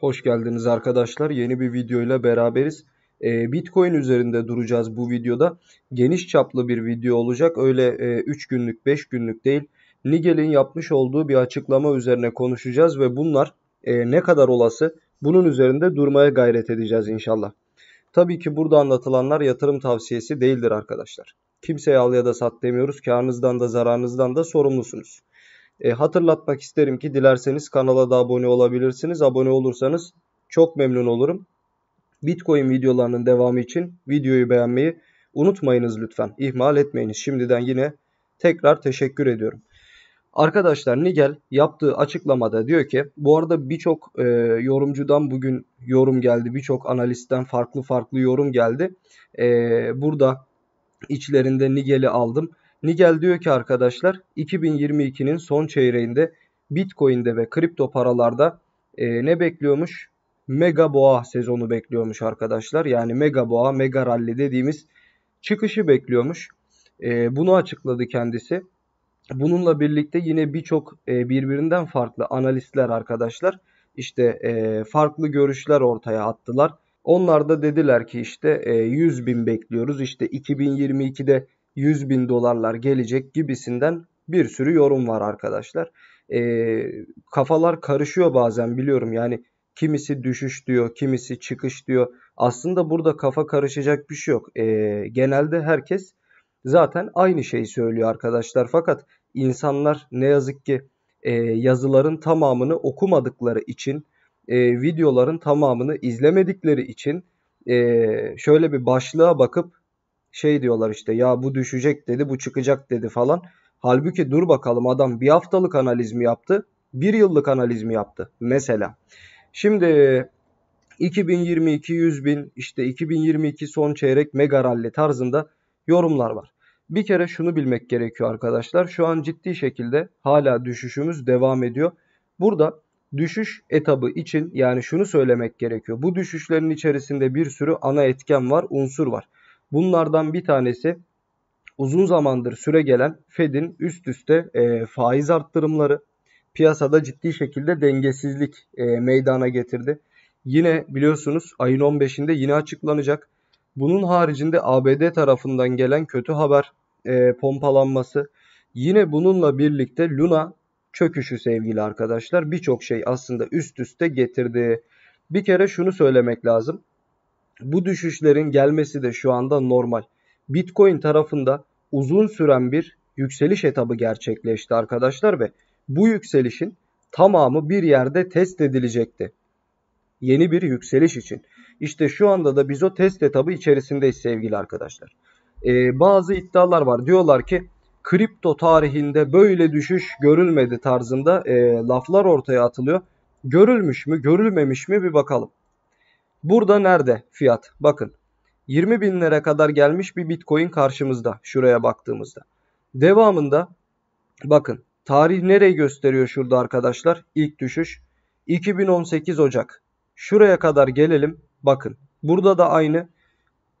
Hoş geldiniz arkadaşlar. Yeni bir videoyla beraberiz. Ee, Bitcoin üzerinde duracağız bu videoda. Geniş çaplı bir video olacak. Öyle e, 3 günlük 5 günlük değil. Nigel'in yapmış olduğu bir açıklama üzerine konuşacağız ve bunlar e, ne kadar olası bunun üzerinde durmaya gayret edeceğiz inşallah. Tabii ki burada anlatılanlar yatırım tavsiyesi değildir arkadaşlar. Kimseye al ya da sat demiyoruz. Karınızdan da zararınızdan da sorumlusunuz. E, hatırlatmak isterim ki dilerseniz kanala da abone olabilirsiniz. Abone olursanız çok memnun olurum. Bitcoin videolarının devamı için videoyu beğenmeyi unutmayınız lütfen. İhmal etmeyiniz. Şimdiden yine tekrar teşekkür ediyorum. Arkadaşlar Nigel yaptığı açıklamada diyor ki bu arada birçok e, yorumcudan bugün yorum geldi. Birçok analistten farklı farklı yorum geldi. E, burada içlerinde Nigel'i aldım. Nigel diyor ki arkadaşlar 2022'nin son çeyreğinde Bitcoin'de ve kripto paralarda e, ne bekliyormuş? Mega boğa sezonu bekliyormuş arkadaşlar. Yani mega boğa, mega rally dediğimiz çıkışı bekliyormuş. E, bunu açıkladı kendisi. Bununla birlikte yine birçok e, birbirinden farklı analistler arkadaşlar işte e, farklı görüşler ortaya attılar. Onlar da dediler ki işte e, 100 bin bekliyoruz işte 2022'de 100 bin dolarlar gelecek gibisinden bir sürü yorum var arkadaşlar. E, kafalar karışıyor bazen biliyorum yani kimisi düşüş diyor, kimisi çıkış diyor. Aslında burada kafa karışacak bir şey yok. E, genelde herkes zaten aynı şeyi söylüyor arkadaşlar. Fakat insanlar ne yazık ki e, yazıların tamamını okumadıkları için, e, videoların tamamını izlemedikleri için e, şöyle bir başlığa bakıp şey diyorlar işte ya bu düşecek dedi bu çıkacak dedi falan. Halbuki dur bakalım adam bir haftalık analiz mi yaptı? Bir yıllık analiz mi yaptı? Mesela. Şimdi 2022 100 bin işte 2022 son çeyrek mega rally tarzında yorumlar var. Bir kere şunu bilmek gerekiyor arkadaşlar. Şu an ciddi şekilde hala düşüşümüz devam ediyor. Burada düşüş etabı için yani şunu söylemek gerekiyor. Bu düşüşlerin içerisinde bir sürü ana etken var, unsur var. Bunlardan bir tanesi uzun zamandır süre gelen Fed'in üst üste e, faiz arttırımları piyasada ciddi şekilde dengesizlik e, meydana getirdi. Yine biliyorsunuz ayın 15'inde yine açıklanacak. Bunun haricinde ABD tarafından gelen kötü haber e, pompalanması. Yine bununla birlikte Luna çöküşü sevgili arkadaşlar. Birçok şey aslında üst üste getirdi. Bir kere şunu söylemek lazım. Bu düşüşlerin gelmesi de şu anda normal. Bitcoin tarafında uzun süren bir yükseliş etabı gerçekleşti arkadaşlar ve bu yükselişin tamamı bir yerde test edilecekti. Yeni bir yükseliş için. İşte şu anda da biz o test etabı içerisindeyiz sevgili arkadaşlar. Ee, bazı iddialar var. Diyorlar ki kripto tarihinde böyle düşüş görülmedi tarzında e, laflar ortaya atılıyor. Görülmüş mü görülmemiş mi bir bakalım. Burada nerede fiyat? Bakın 20 bin binlere kadar gelmiş bir bitcoin karşımızda şuraya baktığımızda. Devamında bakın tarih nereyi gösteriyor şurada arkadaşlar? İlk düşüş 2018 Ocak. Şuraya kadar gelelim bakın burada da aynı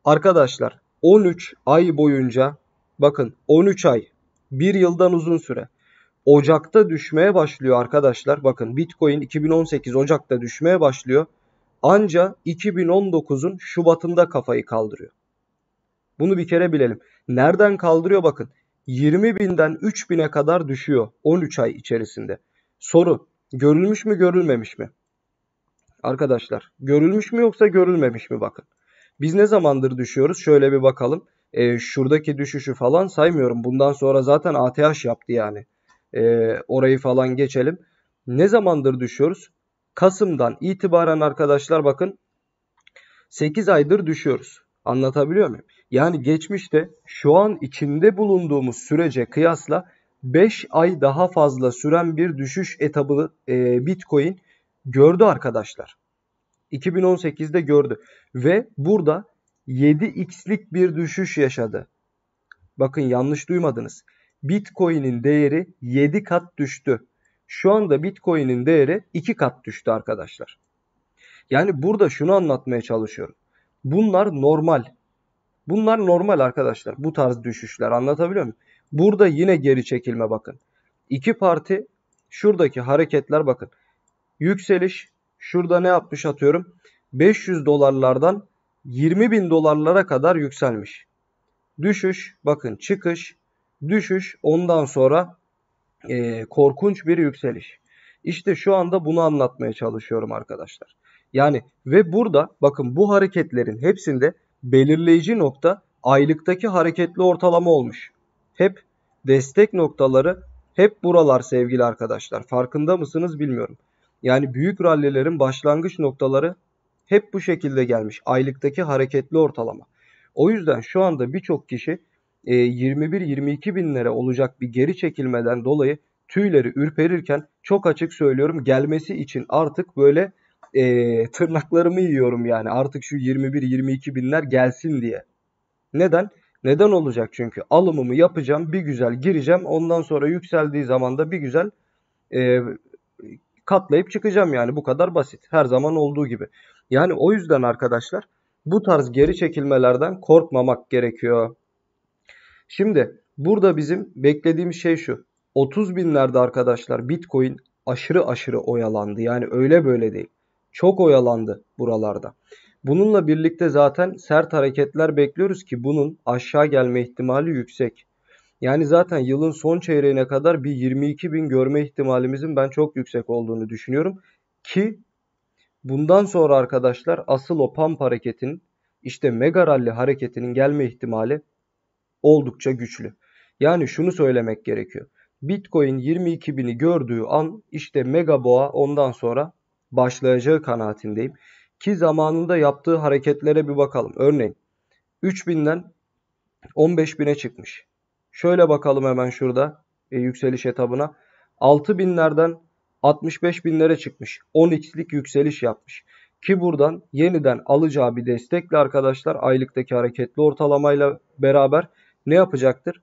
arkadaşlar 13 ay boyunca bakın 13 ay bir yıldan uzun süre. Ocak'ta düşmeye başlıyor arkadaşlar. Bakın Bitcoin 2018 Ocak'ta düşmeye başlıyor anca 2019'un Şubat'ında kafayı kaldırıyor. Bunu bir kere bilelim. Nereden kaldırıyor bakın. 20 binden 3 bine kadar düşüyor 13 ay içerisinde. Soru görülmüş mü görülmemiş mi? Arkadaşlar görülmüş mü yoksa görülmemiş mi bakın. Biz ne zamandır düşüyoruz şöyle bir bakalım. E, şuradaki düşüşü falan saymıyorum. Bundan sonra zaten ATH yaptı yani. E, orayı falan geçelim. Ne zamandır düşüyoruz? Kasım'dan itibaren arkadaşlar bakın 8 aydır düşüyoruz. Anlatabiliyor muyum? Yani geçmişte şu an içinde bulunduğumuz sürece kıyasla 5 ay daha fazla süren bir düşüş etabı e, Bitcoin gördü arkadaşlar. 2018'de gördü ve burada 7x'lik bir düşüş yaşadı. Bakın yanlış duymadınız. Bitcoin'in değeri 7 kat düştü. Şu anda Bitcoin'in değeri 2 kat düştü arkadaşlar. Yani burada şunu anlatmaya çalışıyorum. Bunlar normal. Bunlar normal arkadaşlar. Bu tarz düşüşler anlatabiliyor muyum? Burada yine geri çekilme bakın. İki parti şuradaki hareketler bakın. Yükseliş şurada ne yapmış atıyorum. 500 dolarlardan 20 bin dolarlara kadar yükselmiş. Düşüş bakın çıkış düşüş ondan sonra e, korkunç bir yükseliş. İşte şu anda bunu anlatmaya çalışıyorum arkadaşlar. Yani ve burada bakın bu hareketlerin hepsinde belirleyici nokta aylıktaki hareketli ortalama olmuş. Hep destek noktaları hep buralar sevgili arkadaşlar. Farkında mısınız bilmiyorum. Yani büyük rallilerin başlangıç noktaları hep bu şekilde gelmiş. Aylıktaki hareketli ortalama. O yüzden şu anda birçok kişi 21-22 e, binlere olacak bir geri çekilmeden dolayı tüyleri ürperirken çok açık söylüyorum gelmesi için artık böyle e, tırnaklarımı yiyorum yani artık şu 21-22 binler gelsin diye. Neden? Neden olacak çünkü alımımı yapacağım bir güzel gireceğim ondan sonra yükseldiği zaman da bir güzel e, katlayıp çıkacağım yani bu kadar basit her zaman olduğu gibi. Yani o yüzden arkadaşlar bu tarz geri çekilmelerden korkmamak gerekiyor. Şimdi burada bizim beklediğimiz şey şu. 30 binlerde arkadaşlar Bitcoin aşırı aşırı oyalandı. Yani öyle böyle değil. Çok oyalandı buralarda. Bununla birlikte zaten sert hareketler bekliyoruz ki bunun aşağı gelme ihtimali yüksek. Yani zaten yılın son çeyreğine kadar bir 22 bin görme ihtimalimizin ben çok yüksek olduğunu düşünüyorum. Ki bundan sonra arkadaşlar asıl o pump hareketinin işte mega rally hareketinin gelme ihtimali oldukça güçlü. Yani şunu söylemek gerekiyor. Bitcoin 22.000'i gördüğü an işte mega boğa ondan sonra başlayacağı kanaatindeyim. Ki zamanında yaptığı hareketlere bir bakalım. Örneğin 3000'den 15.000'e çıkmış. Şöyle bakalım hemen şurada e, yükseliş etabına. 6.000'lerden 65.000'lere çıkmış. 10x'lik yükseliş yapmış. Ki buradan yeniden alacağı bir destekle arkadaşlar aylıktaki hareketli ortalamayla beraber ne yapacaktır?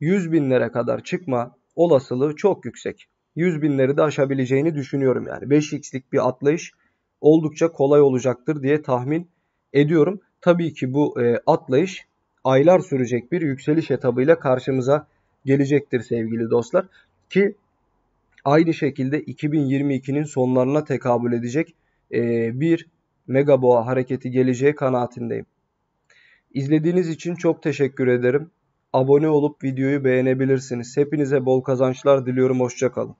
100 binlere kadar çıkma olasılığı çok yüksek. 100 binleri de aşabileceğini düşünüyorum yani. 5x'lik bir atlayış oldukça kolay olacaktır diye tahmin ediyorum. Tabii ki bu e, atlayış aylar sürecek bir yükseliş etabıyla karşımıza gelecektir sevgili dostlar. Ki aynı şekilde 2022'nin sonlarına tekabül edecek e, bir boğa hareketi geleceği kanaatindeyim. İzlediğiniz için çok teşekkür ederim. Abone olup videoyu beğenebilirsiniz. Hepinize bol kazançlar diliyorum. Hoşçakalın.